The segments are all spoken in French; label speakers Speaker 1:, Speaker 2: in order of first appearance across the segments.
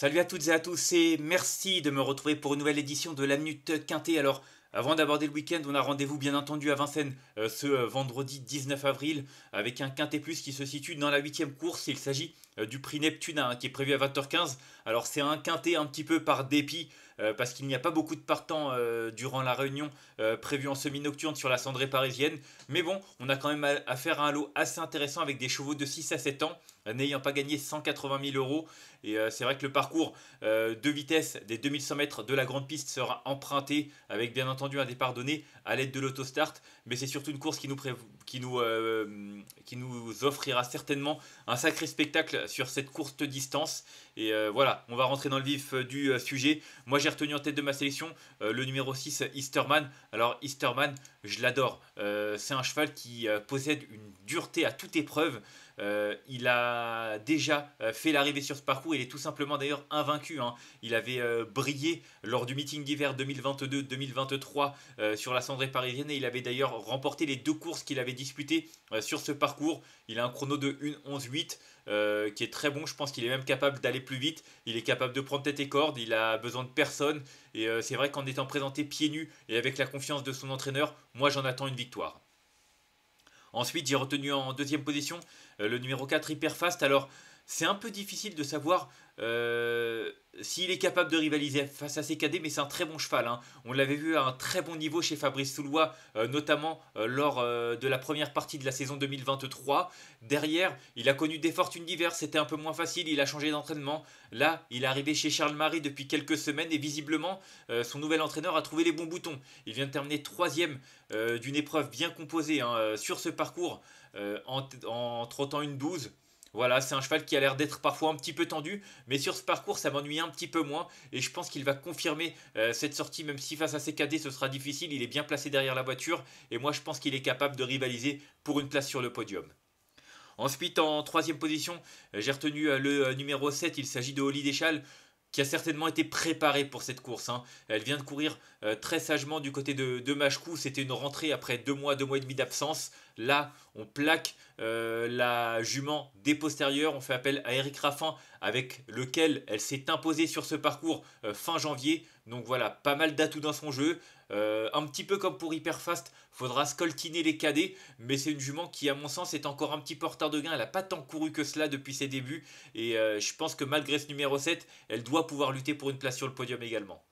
Speaker 1: Salut à toutes et à tous et merci de me retrouver pour une nouvelle édition de la Minute Quintée. Alors, avant d'aborder le week-end, on a rendez-vous bien entendu à Vincennes euh, ce euh, vendredi 19 avril avec un Quintet Plus qui se situe dans la huitième course. Il s'agit euh, du prix Neptune, hein, qui est prévu à 20h15. Alors c'est un quintet un petit peu par dépit euh, parce qu'il n'y a pas beaucoup de partants euh, durant la réunion prévue en semi-nocturne sur la cendrée parisienne. Mais bon, on a quand même affaire à un lot assez intéressant avec des chevaux de 6 à 7 ans n'ayant pas gagné 180 000 euros. Et c'est vrai que le parcours de vitesse des 2100 mètres de la grande piste sera emprunté avec bien entendu un départ donné à l'aide de l'autostart. Mais c'est surtout une course qui nous, qui, nous, qui nous offrira certainement un sacré spectacle sur cette courte distance. Et euh, voilà, on va rentrer dans le vif euh, du euh, sujet. Moi, j'ai retenu en tête de ma sélection le numéro 6, Easterman. Alors, Easterman, je l'adore. c'est un cheval qui possède une dureté à toute épreuve. Euh, il a déjà euh, fait l'arrivée sur ce parcours, il est tout simplement d'ailleurs invaincu. Hein. Il avait euh, brillé lors du meeting d'hiver 2022-2023 sur la cendrée parisienne et il avait d'ailleurs remporté les deux courses qu'il avait disputées sur ce parcours. Il a un chrono de 1.11.8 qui est très bon, je pense qu'il est même capable d'aller plus vite, il est capable de prendre tête et corde, il a besoin de personne et c'est vrai qu'en étant présenté pieds nus et avec la confiance de son entraîneur, moi j'en attends une victoire. Ensuite, j'ai retenu en deuxième position euh, le numéro 4 Hyperfast. Alors, c'est un peu difficile de savoir euh, s'il est capable de rivaliser face à ses cadets, mais c'est un très bon cheval. Hein. On l'avait vu à un très bon niveau chez Fabrice Soulois, euh, notamment lors de la première partie de la saison 2023. Derrière, il a connu des fortunes diverses, c'était un peu moins facile, il a changé d'entraînement. Là, il est arrivé chez Charles-Marie depuis quelques semaines et visiblement, son nouvel entraîneur a trouvé les bons boutons. Il vient de terminer troisième d'une épreuve bien composée hein, sur ce parcours euh, en, trottant une 12. Voilà, c'est un cheval qui a l'air d'être parfois un petit peu tendu, mais sur ce parcours, ça m'ennuie un petit peu moins, et je pense qu'il va confirmer euh, cette sortie, même si face à ses cadets ce sera difficile, il est bien placé derrière la voiture, et moi je pense qu'il est capable de rivaliser pour une place sur le podium. Ensuite, en troisième position, euh, j'ai retenu le numéro 7, il s'agit de Oli Deschal qui a certainement été préparée pour cette course. Hein. Elle vient de courir très sagement du côté de, de Machkou. C'était une rentrée après deux mois, deux mois et demi d'absence. Là, on plaque euh, la jument des postérieurs. On fait appel à Eric Raffin, avec lequel elle s'est imposée sur ce parcours euh, fin janvier. Donc voilà, pas mal d'atouts dans son jeu. Euh, un petit peu comme pour Hyperfast, faudra scoltiner les cadets, mais c'est une jument qui, à mon sens, est encore un petit peu en retard de gain. Elle n'a pas tant couru que cela depuis ses débuts, et je pense que malgré ce numéro 7, elle doit pouvoir lutter pour une place sur le podium également.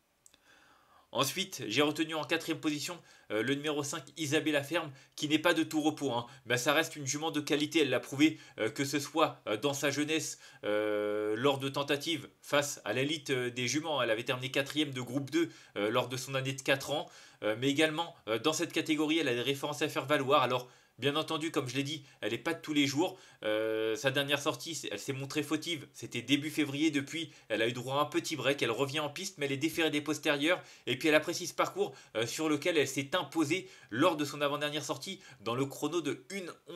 Speaker 1: Ensuite, j'ai retenu en quatrième position euh, le numéro 5, Isabelle Ferme, qui n'est pas de tout repos. Hein. ça reste une jument de qualité, elle l'a prouvé, euh, que ce soit euh, dans sa jeunesse, lors de tentatives face à l'élite des juments. Elle avait terminé quatrième de groupe 2 lors de son année de 4 ans, mais également dans cette catégorie, elle a des références à faire valoir. Alors, Bien entendu, comme je l'ai dit, elle n'est pas de tous les jours. Euh, sa dernière sortie, elle s'est montrée fautive. C'était début février. Depuis, elle a eu droit à un petit break. Elle revient en piste, mais elle est déférée des postérieurs. Et puis, elle apprécie ce parcours euh, sur lequel elle s'est imposée lors de son avant-dernière sortie dans le chrono de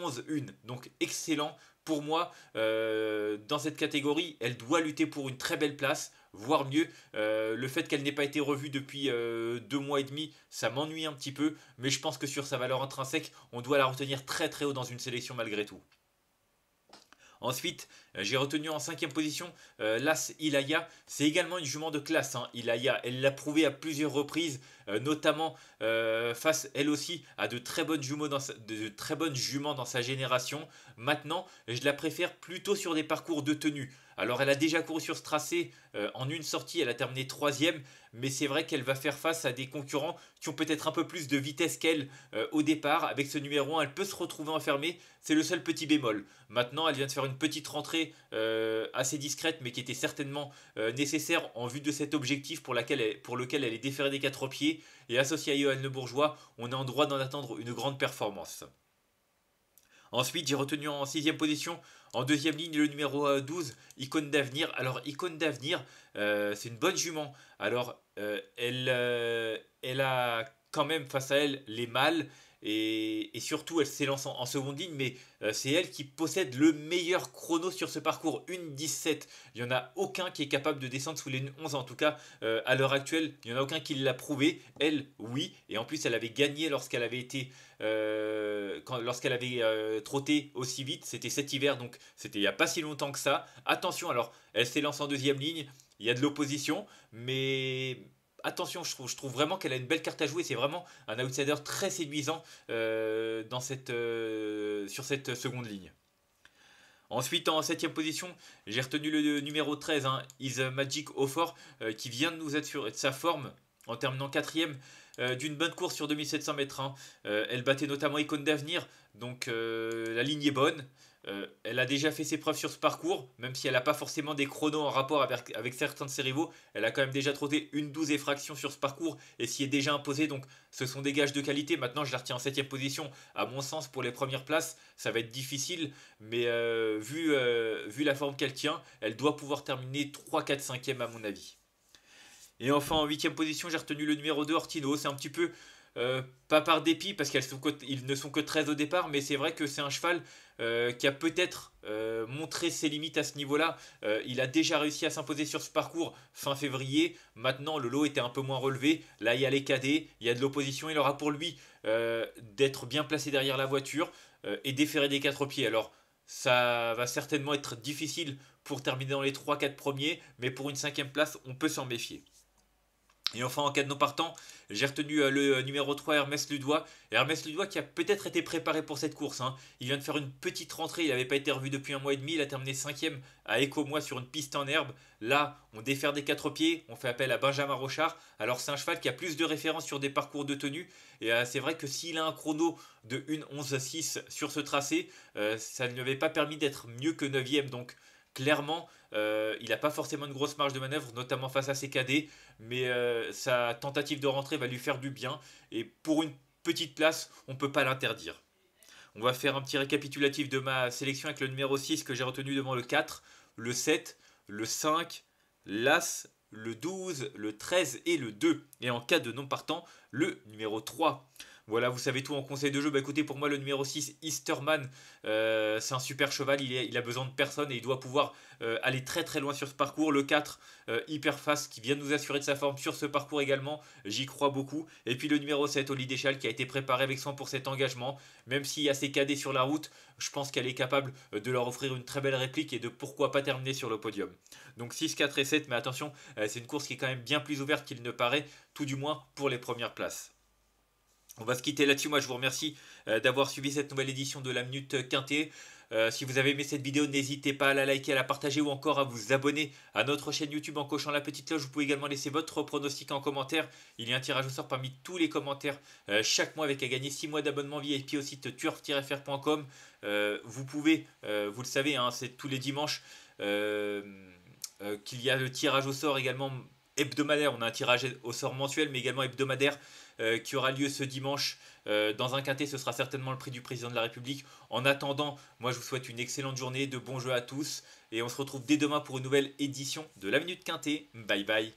Speaker 1: 1-11-1. Donc, excellent pour moi, euh, dans cette catégorie, elle doit lutter pour une très belle place, voire mieux. Euh, le fait qu'elle n'ait pas été revue depuis euh, deux mois et demi, ça m'ennuie un petit peu, mais je pense que sur sa valeur intrinsèque, on doit la retenir très très haut dans une sélection malgré tout. Ensuite, euh, j'ai retenu en cinquième position euh, l'As Ilaya. C'est également une jument de classe, hein, Ilaya. Elle l'a prouvé à plusieurs reprises, euh, notamment face, elle aussi, à de très, bonnes jumeaux de très bonnes juments dans sa génération. Maintenant, je la préfère plutôt sur des parcours de tenue. Alors elle a déjà couru sur ce tracé euh, en une sortie, elle a terminé troisième, mais c'est vrai qu'elle va faire face à des concurrents qui ont peut-être un peu plus de vitesse qu'elle euh, au départ. Avec ce numéro 1, elle peut se retrouver enfermée, c'est le seul petit bémol. Maintenant, elle vient de faire une petite rentrée euh, assez discrète, mais qui était certainement nécessaire en vue de cet objectif pour, lequel elle est déférée des quatre pieds. Et associée à Johan Le Bourgeois, on est en droit d'en attendre une grande performance. Ensuite, j'ai retenu en sixième position en deuxième ligne, le numéro 12, euh, Icône d'avenir. Alors, Icône d'avenir, euh, c'est une bonne jument. Alors, euh, elle, elle a quand même face à elle les mâles et, surtout elle s'élance en, en, seconde ligne, mais euh, c'est elle qui possède le meilleur chrono sur ce parcours, une 17. Il n'y en a aucun qui est capable de descendre sous les 11, en tout cas euh, à l'heure actuelle, il n'y en a aucun qui l'a prouvé, elle oui, et en plus elle avait gagné lorsqu'elle avait été, euh, lorsqu'elle avait trotté aussi vite, c'était cet hiver, donc c'était il n'y a pas si longtemps que ça. Attention, alors elle s'élance en deuxième ligne, il y a de l'opposition, mais attention, je trouve, vraiment qu'elle a une belle carte à jouer. C'est vraiment un outsider très séduisant euh, dans euh, sur cette seconde ligne. Ensuite, en 7 position, j'ai retenu le numéro 13, hein, Is Magic Ofor, euh, qui vient de nous être de sa forme en terminant 4 d'une bonne course sur 2700 mètres. Hein. elle battait notamment Icône d'Avenir, donc la ligne est bonne. Euh, elle a déjà fait ses preuves sur ce parcours, même si elle n'a pas forcément des chronos en rapport avec, certains de ses rivaux. Elle a quand même déjà trotté une douze effraction sur ce parcours et s'y est déjà imposée. Donc ce sont des gages de qualité. Maintenant, je la retiens en 7 position. À mon sens, pour les premières places, ça va être difficile. Mais euh, euh, vu, la forme qu'elle tient, elle doit pouvoir terminer 3, 4, 5e à mon avis. Et enfin, en 8 position, j'ai retenu le numéro 2, Ortino. C'est un petit peu. pas par dépit parce qu'ils ne sont que 13 au départ, mais c'est vrai que c'est un cheval euh, qui a peut-être euh, montré ses limites à ce niveau-là. Euh, il a déjà réussi à s'imposer sur ce parcours fin février. Maintenant, le lot était un peu moins relevé. Là, il y a les cadets, il y a de l'opposition. Il aura pour lui d'être bien placé derrière la voiture et déférer des quatre pieds. Alors, ça va certainement être difficile pour terminer dans les 3-4 premiers, mais pour une cinquième place, on peut s'en méfier. Et enfin, en cas de non partant, j'ai retenu euh, le euh, numéro 3 Hermès Ludois. Hermès Ludois qui a peut-être été préparé pour cette course. Hein. Il vient de faire une petite rentrée, il n'avait pas été revu depuis un mois et demi. Il a terminé 5ème à Écomois sur une piste en herbe. Là, on défère des quatre pieds, on fait appel à Benjamin Rochard. Alors c'est un cheval qui a plus de références sur des parcours de tenue. Et euh, c'est vrai que s'il a un chrono de 6 sur ce tracé, ça ne lui avait pas permis d'être mieux que 9ème. Donc clairement, euh, il n'a pas forcément une grosse marge de manœuvre, notamment face à ses cadets, mais euh, sa tentative de rentrée va lui faire du bien. Et pour une petite place, on ne peut pas l'interdire. On va faire un petit récapitulatif de ma sélection avec le numéro 6 que j'ai retenu devant le 4, le 7, le 5, l'As, le 12, le 13 et le 2. Et en cas de non partant, le numéro 3. Voilà, vous savez tout en conseil de jeu. Bah écoutez, pour moi, le numéro 6, Easterman, euh, c'est un super cheval. Il, est, a besoin de personne et il doit pouvoir euh, aller très très loin sur ce parcours. Le 4, euh, Hyperface, qui vient de nous assurer de sa forme sur ce parcours également. J'y crois beaucoup. Et puis le numéro 7, Oli Deschal, qui a été préparé avec soin pour cet engagement. Même s'il y a ses cadets sur la route, je pense qu'elle est capable de leur offrir une très belle réplique et de pourquoi pas terminer sur le podium. Donc 6, 4 et 7, mais attention, c'est une course qui est quand même bien plus ouverte qu'il ne paraît, tout du moins pour les premières places. On va se quitter là-dessus. Moi, je vous remercie euh, d'avoir suivi cette nouvelle édition de la Minute Quintée. Euh, si vous avez aimé cette vidéo, n'hésitez pas à la liker, à la partager ou encore à vous abonner à notre chaîne YouTube en cochant la petite cloche. Vous pouvez également laisser votre pronostic en commentaire. Il y a un tirage au sort parmi tous les commentaires euh, chaque mois avec à gagner 6 mois d'abonnement VIP au site turf-fr.com. vous pouvez, vous le savez, hein, c'est tous les dimanches qu'il y a le tirage au sort également hebdomadaire. On a un tirage au sort mensuel, mais également hebdomadaire euh, qui aura lieu ce dimanche. Euh, dans un quintet, ce sera certainement le prix du président de la République. En attendant, moi je vous souhaite une excellente journée, de bons jeux à tous, et on se retrouve dès demain pour une nouvelle édition de la Minute Quintet. Bye bye